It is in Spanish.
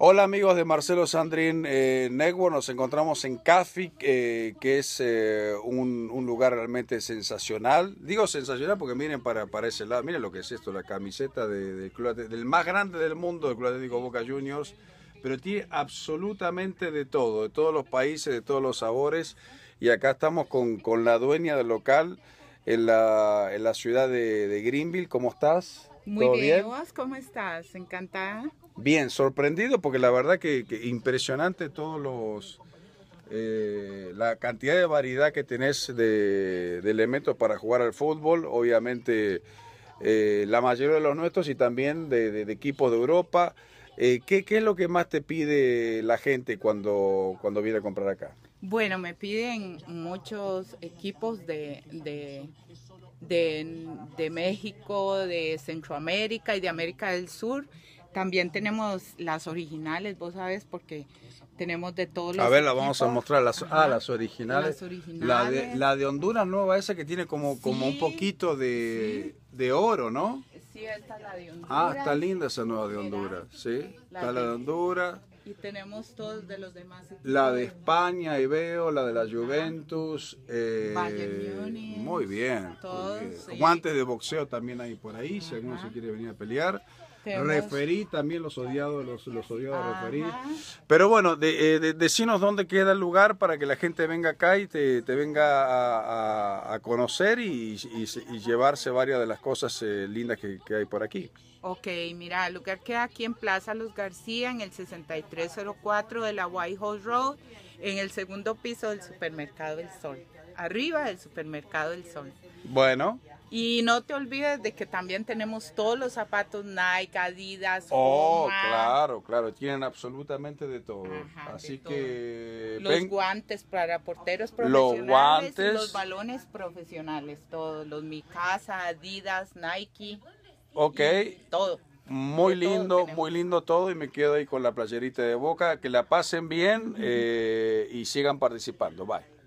Hola amigos de Marcelo Sandrín eh, Network, nos encontramos en Cafic, eh, que es eh, un, lugar realmente sensacional. Digo sensacional porque miren para, para ese lado, miren lo que es esto, la camiseta del más grande del mundo, del Club Atlético Boca Juniors, pero tiene absolutamente de todo, de todos los países, de todos los sabores. Y acá estamos con, con la dueña del local en la, en la ciudad de, Greenville. ¿Cómo estás? Muy bien, ¿Vos ¿cómo estás? Encantada. Bien, sorprendido porque la verdad que, impresionante todos los... Eh, la cantidad de variedad que tenés de, elementos para jugar al fútbol, obviamente eh, la mayoría de los nuestros y también de equipos de Europa. Eh, ¿qué, es lo que más te pide la gente cuando, cuando viene a comprar acá? Bueno, me piden muchos equipos de, de, de, México, de Centroamérica y de América del Sur. También tenemos las originales, vos sabes, porque tenemos de todos los. A ver, las vamos a mostrar. Las, ah, las originales. La, de, Honduras Nueva, esa que tiene como, como un poquito de, de oro, ¿no? Ah, está linda esa nueva de Honduras, sí. La está de, la Honduras. Y tenemos todos de los demás. La de España, y veo, la de la Juventus. Eh, muy bien. Guantes de boxeo también hay por ahí, si alguno se quiere venir a pelear. Referí también los odiados, los, odiados Pero bueno, de, eh, dónde queda el lugar para que la gente venga acá y te, venga a, conocer y, llevarse varias de las cosas eh, lindas que, hay por aquí. Ok, mira, el lugar queda aquí en Plaza Los García, en el 6304 de la Whitehall Road, en el segundo piso del Supermercado del Sol, arriba del Supermercado del Sol. Bueno, y no te olvides de que también tenemos todos los zapatos Nike, Adidas. Oh, claro, claro, tienen absolutamente de todo. Así que los guantes para porteros profesionales, los guantes, los balones profesionales, todos, los Mikasa, Adidas, Nike. Ok. Todo. Muy lindo, muy lindo todo y me quedo ahí con la playerita de boca. Que la pasen bien eh, y sigan participando. Bye.